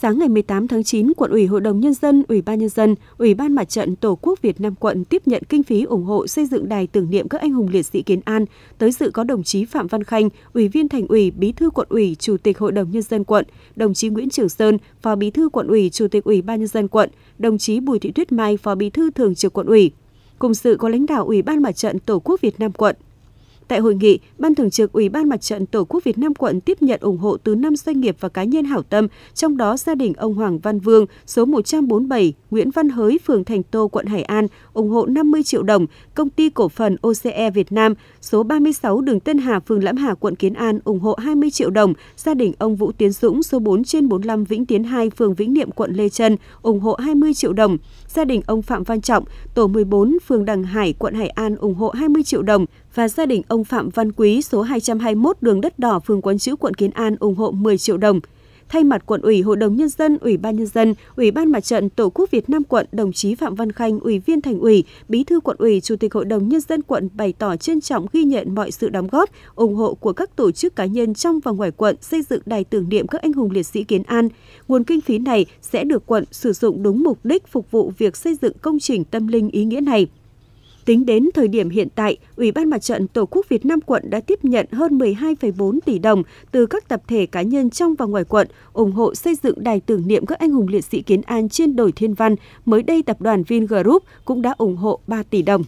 sáng ngày 18 tháng 9, quận ủy, Hội đồng nhân dân, Ủy ban nhân dân, Ủy ban Mặt trận Tổ quốc Việt Nam quận tiếp nhận kinh phí ủng hộ xây dựng đài tưởng niệm các anh hùng liệt sĩ Kiến An. Tới sự có đồng chí Phạm Văn Khanh, Ủy viên Thành ủy, Bí thư quận ủy, Chủ tịch Hội đồng nhân dân quận, đồng chí Nguyễn Trường Sơn, Phó Bí thư quận ủy, Chủ tịch Ủy ban nhân dân quận, đồng chí Bùi Thị Tuyết Mai, Phó Bí thư Thường trực quận ủy. Cùng sự có lãnh đạo Ủy ban Mặt trận Tổ quốc Việt Nam quận, Tại hội nghị, Ban Thường trực Ủy ban Mặt trận Tổ quốc Việt Nam quận tiếp nhận ủng hộ từ 5 doanh nghiệp và cá nhân hảo tâm, trong đó gia đình ông Hoàng Văn Vương, số 147, Nguyễn Văn Hới, phường Thành Tô, quận Hải An, ủng hộ 50 triệu đồng, công ty cổ phần OCE Việt Nam, số 36 đường Tân Hà, phường Lãm Hà, quận Kiến An, ủng hộ 20 triệu đồng, gia đình ông Vũ Tiến Dũng, số 4 trên 45 Vĩnh Tiến 2, phường Vĩnh Niệm, quận Lê Trân, ủng hộ 20 triệu đồng, gia đình ông Phạm Văn Trọng, tổ 14, phường Đằng Hải, quận Hải An, ủng hộ 20 triệu đồng, và gia đình ông Phạm Văn Quý số 221 đường đất đỏ phường Quán Chữ quận Kiến An ủng hộ 10 triệu đồng. Thay mặt quận ủy, Hội đồng Nhân dân, Ủy ban Nhân dân, Ủy ban Mặt trận Tổ quốc Việt Nam quận, đồng chí Phạm Văn Khanh, Ủy viên Thành ủy, Bí thư quận ủy, Chủ tịch Hội đồng Nhân dân quận bày tỏ trân trọng ghi nhận mọi sự đóng góp, ủng hộ của các tổ chức cá nhân trong và ngoài quận xây dựng đài tưởng niệm các anh hùng liệt sĩ Kiến An. Nguồn kinh phí này sẽ được quận sử dụng đúng mục đích phục vụ việc xây dựng công trình tâm linh ý nghĩa này. Tính đến thời điểm hiện tại, Ủy ban Mặt trận Tổ quốc Việt Nam quận đã tiếp nhận hơn 12,4 tỷ đồng từ các tập thể cá nhân trong và ngoài quận ủng hộ xây dựng đài tưởng niệm các anh hùng liệt sĩ Kiến An trên đồi Thiên Văn. Mới đây, tập đoàn Vingroup cũng đã ủng hộ 3 tỷ đồng.